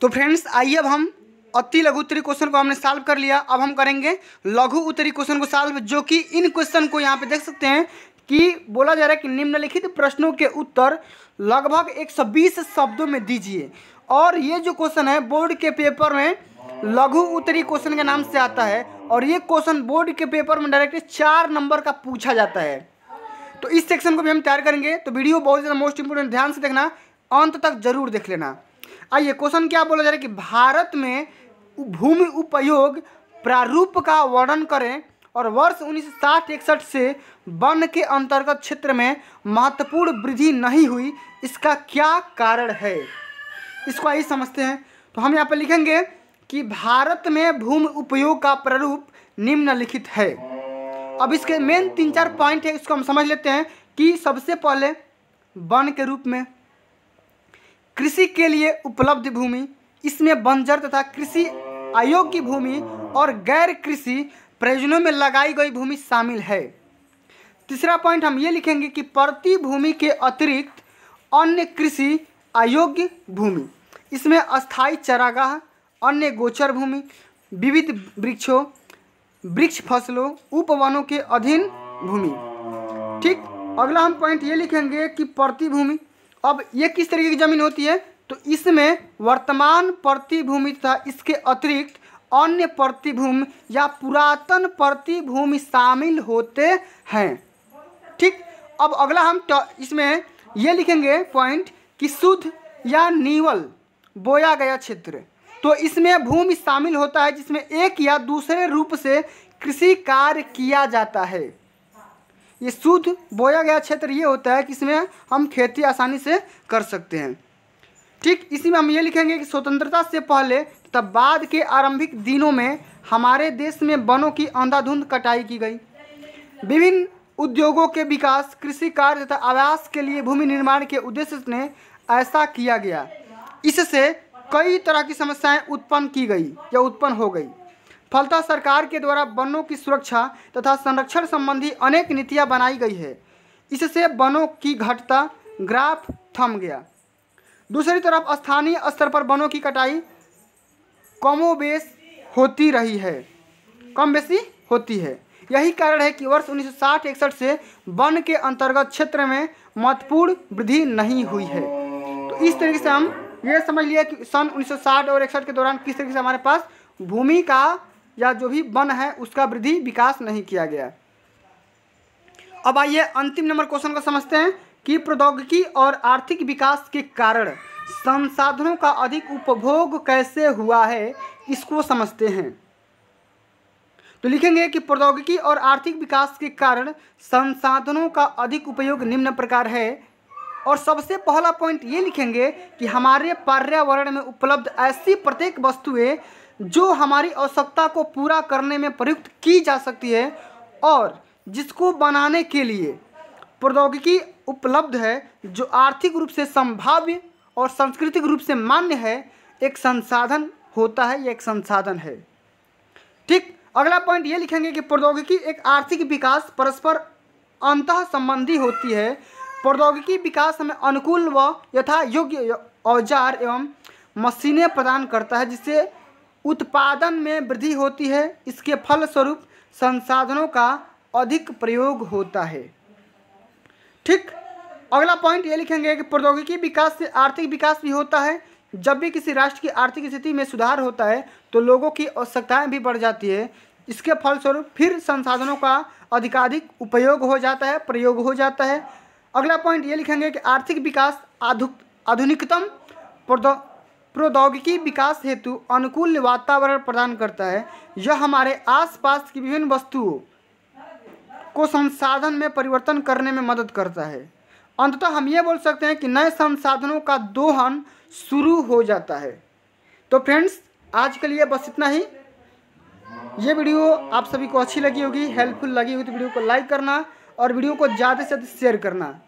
तो फ्रेंड्स आइए अब हम अति लघु उत्तरी क्वेश्चन को हमने सॉल्व कर लिया अब हम करेंगे लघु उत्तरी क्वेश्चन को सॉल्व जो कि इन क्वेश्चन को यहाँ पे देख सकते हैं कि बोला जा रहा है कि निम्नलिखित प्रश्नों के उत्तर लगभग 120 शब्दों में दीजिए और ये जो क्वेश्चन है बोर्ड के पेपर में लघु उत्तरी क्वेश्चन के नाम से आता है और ये क्वेश्चन बोर्ड के पेपर में डायरेक्ट चार नंबर का पूछा जाता है तो इस सेक्शन को भी हम तैयार करेंगे तो वीडियो बहुत ज़्यादा मोस्ट इंपोर्टेंट ध्यान से देखना अंत तक जरूर देख लेना आइए क्वेश्चन क्या बोला जा रहा है कि भारत में भूमि उपयोग प्रारूप का वर्णन करें और वर्ष उन्नीस साठ इकसठ से वन के अंतर्गत क्षेत्र में महत्वपूर्ण वृद्धि नहीं हुई इसका क्या कारण है इसको आइए समझते हैं तो हम यहाँ पर लिखेंगे कि भारत में भूमि उपयोग का प्रारूप निम्नलिखित है अब इसके मेन तीन चार पॉइंट है इसको हम समझ लेते हैं कि सबसे पहले वन के रूप में कृषि के लिए उपलब्ध भूमि इसमें बंजर तथा कृषि आयोग की भूमि और गैर कृषि प्रयोजनों में लगाई गई भूमि शामिल है तीसरा पॉइंट हम ये लिखेंगे कि प्रति भूमि के अतिरिक्त अन्य कृषि अयोग्य भूमि इसमें अस्थाई चरागाह अन्य गोचर भूमि विविध वृक्षों वृक्ष फसलों उपवनों के अधीन भूमि ठीक अगला हम पॉइंट ये लिखेंगे कि प्रति भूमि अब ये किस तरीके की ज़मीन होती है तो इसमें वर्तमान प्रतिभूमि तथा इसके अतिरिक्त अन्य प्रतिभूमि या पुरातन प्रतिभूमि शामिल होते हैं ठीक अब अगला हम इसमें ये लिखेंगे पॉइंट कि शुद्ध या नीवल बोया गया क्षेत्र तो इसमें भूमि शामिल होता है जिसमें एक या दूसरे रूप से कृषि कार्य किया जाता है ये शुद्ध बोया गया क्षेत्र ये होता है कि इसमें हम खेती आसानी से कर सकते हैं ठीक इसी में हम ये लिखेंगे कि स्वतंत्रता से पहले तब बाद के आरंभिक दिनों में हमारे देश में वनों की अंधाधुंध कटाई की गई विभिन्न उद्योगों के विकास कृषि कार्य तथा आवास के लिए भूमि निर्माण के उद्देश्य ने ऐसा किया गया इससे कई तरह की समस्याएं उत्पन्न की गई या उत्पन्न हो गई फलतः सरकार के द्वारा वनों की सुरक्षा तथा संरक्षण संबंधी अनेक नीतियाँ बनाई गई है इससे वनों की घटता ग्राफ थम गया दूसरी तरफ स्थानीय स्तर पर वनों की कटाई कमोबेश होती रही है कम बेसी होती है यही कारण है कि वर्ष उन्नीस सौ से वन के अंतर्गत क्षेत्र में महत्वपूर्ण वृद्धि नहीं हुई है तो इस तरीके से हम ये समझ लिया कि सन 1960 और इकसठ के दौरान किस तरीके से हमारे पास भूमि का या जो भी वन है उसका वृद्धि विकास नहीं किया गया अब आइए अंतिम नंबर क्वेश्चन को समझते हैं कि प्रौद्योगिकी और आर्थिक विकास के कारण संसाधनों का अधिक उपभोग कैसे हुआ है इसको समझते हैं तो लिखेंगे कि प्रौद्योगिकी और आर्थिक विकास के कारण संसाधनों का अधिक उपयोग निम्न प्रकार है और सबसे पहला पॉइंट ये लिखेंगे कि हमारे पर्यावरण में उपलब्ध ऐसी प्रत्येक वस्तुएं जो हमारी आवश्यकता को पूरा करने में प्रयुक्त की जा सकती है और जिसको बनाने के लिए प्रौद्योगिकी उपलब्ध है जो आर्थिक रूप से संभाव्य और सांस्कृतिक रूप से मान्य है एक संसाधन होता है या एक संसाधन है ठीक अगला पॉइंट ये लिखेंगे कि प्रौद्योगिकी एक आर्थिक विकास परस्पर अंत संबंधी होती है प्रौद्योगिकी विकास हमें अनुकूल व यथा योग्य औजार एवं मशीनें प्रदान करता है जिससे उत्पादन में वृद्धि होती है इसके फलस्वरूप संसाधनों का अधिक प्रयोग होता है ठीक अगला पॉइंट ये लिखेंगे कि प्रौद्योगिकी विकास से आर्थिक विकास भी होता है जब भी किसी राष्ट्र की आर्थिक स्थिति में सुधार होता है तो लोगों की आवश्यकताएं भी बढ़ जाती है इसके फलस्वरूप फिर संसाधनों का अधिकाधिक उपयोग हो जाता है प्रयोग हो जाता है अगला पॉइंट ये लिखेंगे कि आर्थिक विकास आधुनिकतम प्रौद्योगिकी विकास हेतु अनुकूल वातावरण प्रदान करता है यह हमारे आसपास की विभिन्न वस्तुओं को संसाधन में परिवर्तन करने में मदद करता है अंततः हम ये बोल सकते हैं कि नए संसाधनों का दोहन शुरू हो जाता है तो फ्रेंड्स आज के लिए बस इतना ही ये वीडियो आप सभी को अच्छी लगी होगी हेल्पफुल लगी होगी तो वीडियो को लाइक करना और वीडियो को ज़्यादा से ज़्यादा शेयर करना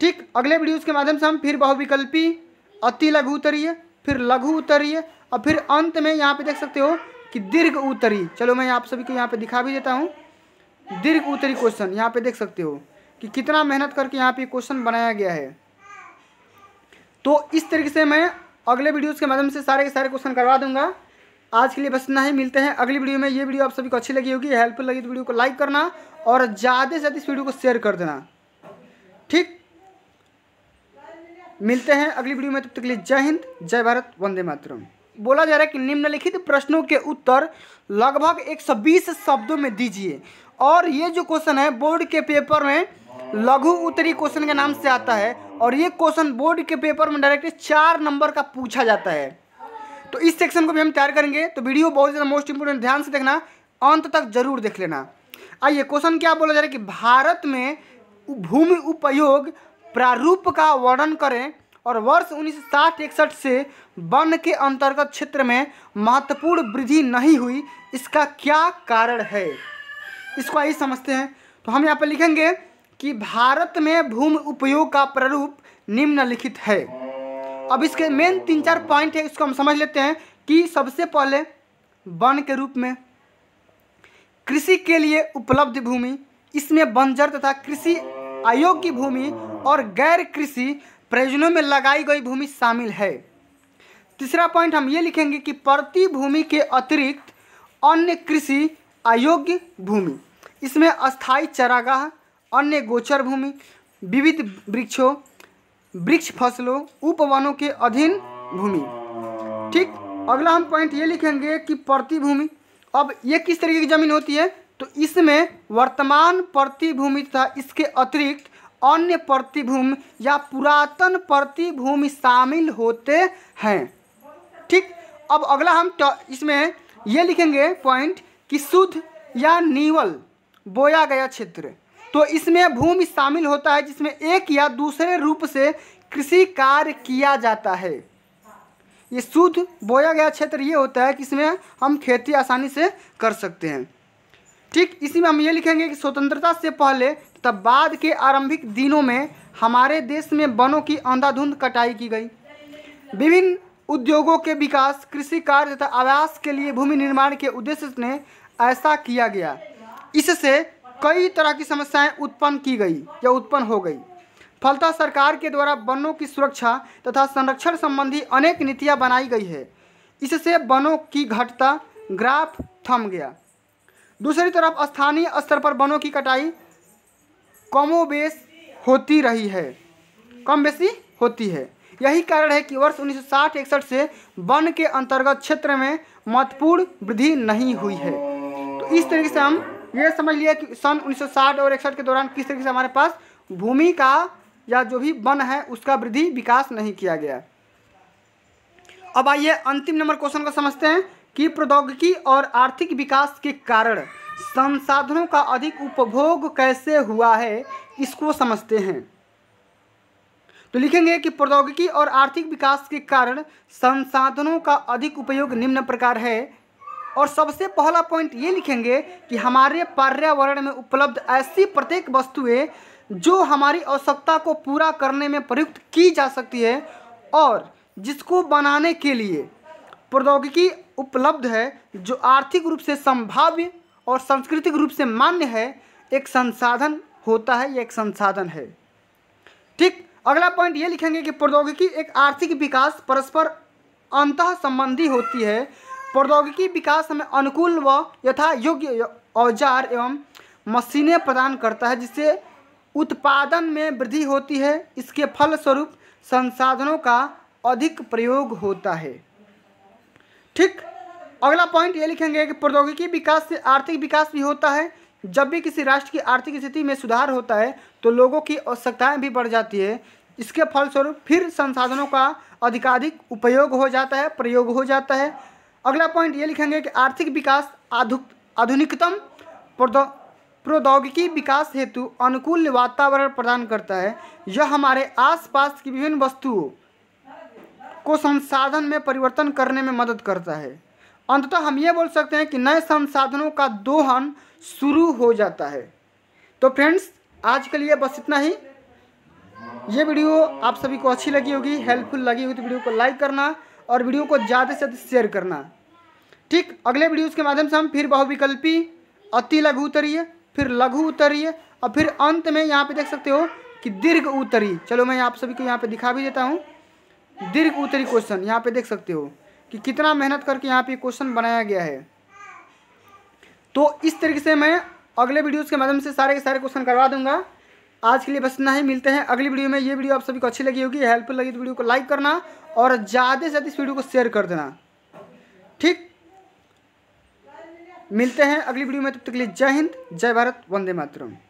ठीक अगले वीडियोज़ के माध्यम से हम फिर बहुविकल्पी अति लघुतरीय फिर लघु उत्तरीय और फिर अंत में यहाँ पे देख सकते हो कि दीर्घ उत्तरी चलो मैं आप सभी को यहाँ पे दिखा भी देता हूँ दीर्घ उत्तरी क्वेश्चन यहाँ पे देख सकते हो कि कितना मेहनत करके यहाँ पे क्वेश्चन बनाया गया है तो इस तरीके से मैं अगले वीडियोज़ के माध्यम से सारे के सारे क्वेश्चन करवा दूंगा आज के लिए बस इतना ही मिलते हैं अगली वीडियो में ये वीडियो आप सभी को अच्छी लगी होगी हेल्पफुल लगी तो वीडियो को लाइक करना और ज़्यादा से ज़्यादा इस वीडियो को शेयर कर देना ठीक मिलते हैं अगली वीडियो में तब तक के लिए जय हिंद जय भारत वंदे मातरम बोला जा रहा है कि निम्नलिखित प्रश्नों के उत्तर लगभग 120 शब्दों में दीजिए और ये जो क्वेश्चन है बोर्ड के पेपर में लघु उत्तरी क्वेश्चन के नाम से आता है और ये क्वेश्चन बोर्ड के पेपर में डायरेक्ट चार नंबर का पूछा जाता है तो इस सेक्शन को भी हम तैयार करेंगे तो वीडियो बहुत ज़्यादा मोस्ट इंपोर्टेंट ध्यान से देखना अंत तक जरूर देख लेना आइए क्वेश्चन क्या बोला जा रहा है कि भारत में भूमि उपयोग प्रारूप का वर्णन करें और वर्ष उन्नीस साठ इकसठ से वन के अंतर्गत क्षेत्र में महत्वपूर्ण वृद्धि नहीं हुई इसका क्या कारण है इसको आइए समझते हैं तो हम यहाँ पर लिखेंगे कि भारत में भूमि उपयोग का प्रारूप निम्नलिखित है अब इसके मेन तीन चार पॉइंट है इसको हम समझ लेते हैं कि सबसे पहले वन के रूप में कृषि के लिए उपलब्ध भूमि इसमें बंजर तथा कृषि आयोग की भूमि और गैर कृषि प्रयोजनों में लगाई गई भूमि शामिल है तीसरा पॉइंट हम ये लिखेंगे कि प्रति भूमि के अतिरिक्त अन्य कृषि अयोग्य भूमि इसमें अस्थाई चरागाह अन्य गोचर भूमि विविध वृक्षों वृक्ष फसलों उपवनों के अधीन भूमि ठीक अगला हम पॉइंट ये लिखेंगे कि प्रति भूमि अब ये किस तरीके की ज़मीन होती है तो इसमें वर्तमान प्रतिभूमि तथा इसके अतिरिक्त अन्य प्रतिभूमि या पुरातन प्रतिभूमि शामिल होते हैं ठीक अब अगला हम इसमें ये लिखेंगे पॉइंट कि शुद्ध या नीवल बोया गया क्षेत्र तो इसमें भूमि शामिल होता है जिसमें एक या दूसरे रूप से कृषि कार्य किया जाता है ये शुद्ध बोया गया क्षेत्र ये होता है कि इसमें हम खेती आसानी से कर सकते हैं ठीक इसी में हम ये लिखेंगे कि स्वतंत्रता से पहले तब बाद के आरंभिक दिनों में हमारे देश में वनों की अंधाधुंध कटाई की गई विभिन्न उद्योगों के विकास कृषि कार्य तथा आवास के लिए भूमि निर्माण के उद्देश्य ने ऐसा किया गया इससे कई तरह की समस्याएं उत्पन्न की गई या उत्पन्न हो गई फलतः सरकार के द्वारा वनों की सुरक्षा तथा संरक्षण संबंधी अनेक नीतियां बनाई गई है इससे वनों की घटता ग्राफ थम गया दूसरी तरफ स्थानीय स्तर पर वनों की कटाई कमोबेश होती रही है कम बेसी होती है यही कारण है कि वर्ष उन्नीस सौ से वन के अंतर्गत क्षेत्र में महत्वपूर्ण वृद्धि नहीं हुई है तो इस तरीके से हम ये समझ लिया कि सन 1960 और इकसठ के दौरान किस तरीके से हमारे पास भूमि का या जो भी वन है उसका वृद्धि विकास नहीं किया गया अब आइए अंतिम नंबर क्वेश्चन को समझते हैं कि प्रौद्योगिकी और आर्थिक विकास के कारण संसाधनों का अधिक उपभोग कैसे हुआ है इसको समझते हैं तो लिखेंगे कि प्रौद्योगिकी और आर्थिक विकास के कारण संसाधनों का अधिक उपयोग निम्न प्रकार है और सबसे पहला पॉइंट ये लिखेंगे कि हमारे पर्यावरण में उपलब्ध ऐसी प्रत्येक वस्तुएं जो हमारी आवश्यकता को पूरा करने में प्रयुक्त की जा सकती है और जिसको बनाने के लिए प्रौद्योगिकी उपलब्ध है जो आर्थिक रूप से संभाव्य और सांस्कृतिक रूप से मान्य है एक संसाधन होता है या एक संसाधन है ठीक अगला पॉइंट ये लिखेंगे कि प्रौद्योगिकी एक आर्थिक विकास परस्पर अंत संबंधी होती है प्रौद्योगिकी विकास हमें अनुकूल व यथा योग्य औजार एवं मशीनें प्रदान करता है जिससे उत्पादन में वृद्धि होती है इसके फलस्वरूप संसाधनों का अधिक प्रयोग होता है ठीक अगला पॉइंट ये लिखेंगे कि प्रौद्योगिकी विकास से आर्थिक विकास भी होता है जब भी किसी राष्ट्र की आर्थिक स्थिति में सुधार होता है तो लोगों की आवश्यकताएँ भी बढ़ जाती है इसके फलस्वरूप फिर संसाधनों का अधिकाधिक उपयोग हो जाता है प्रयोग हो जाता है अगला पॉइंट ये लिखेंगे कि आर्थिक विकास आधुक आधुनिकतम प्रौद्योगिकी विकास हेतु अनुकूल वातावरण प्रदान करता है यह हमारे आसपास की विभिन्न वस्तुओं को संसाधन में परिवर्तन करने में मदद करता है अंततः हम ये बोल सकते हैं कि नए संसाधनों का दोहन शुरू हो जाता है तो फ्रेंड्स आज के लिए बस इतना ही ये वीडियो आप सभी को अच्छी लगी होगी हेल्पफुल लगी होगी तो वीडियो को लाइक करना और वीडियो को ज़्यादा से ज़्यादा शेयर करना ठीक अगले वीडियोज़ के माध्यम से हम फिर बहुविकल्पी अति लघु उत्तरीय फिर लघु उत्तरीय और फिर अंत में यहाँ पे देख सकते हो कि दीर्घ उत्तरी चलो मैं आप सभी को यहाँ पे दिखा भी देता हूँ दीर्घ उत्तरी क्वेश्चन यहाँ पे देख सकते हो कि कितना मेहनत करके यहाँ पे क्वेश्चन बनाया गया है तो इस तरीके से मैं अगले वीडियोज़ के माध्यम से सारे के सारे क्वेश्चन करवा दूंगा आज के लिए बस इतना ही मिलते हैं अगली वीडियो में ये वीडियो आप सभी को अच्छी लगी होगी हेल्पफुल लगी तो वीडियो को लाइक करना और ज़्यादा से ज़्यादा इस वीडियो को शेयर कर देना ठीक मिलते हैं अगली वीडियो में तब तक के लिए जय हिंद जय भारत वंदे मातरम